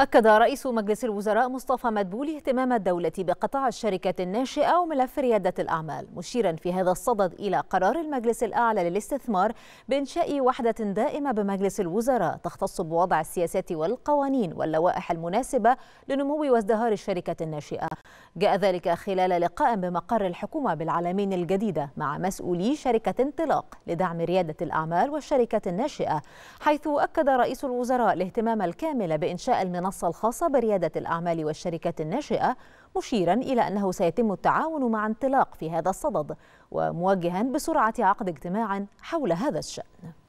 أكد رئيس مجلس الوزراء مصطفى مدبولي اهتمام الدولة بقطاع الشركة الناشئة وملف ريادة الأعمال مشيرا في هذا الصدد إلى قرار المجلس الأعلى للاستثمار بإنشاء وحدة دائمة بمجلس الوزراء تختص بوضع السياسات والقوانين واللوائح المناسبة لنمو وازدهار الشركة الناشئة جاء ذلك خلال لقاء بمقر الحكومة بالعالمين الجديدة مع مسؤولي شركة انطلاق لدعم ريادة الأعمال والشركة الناشئة حيث أكد رئيس الوزراء الاهتمام الكامل بإنشاء المنطقة المنصة الخاصة بريادة الأعمال والشركات الناشئة مشيرا إلى أنه سيتم التعاون مع انطلاق في هذا الصدد وموجها بسرعة عقد اجتماع حول هذا الشأن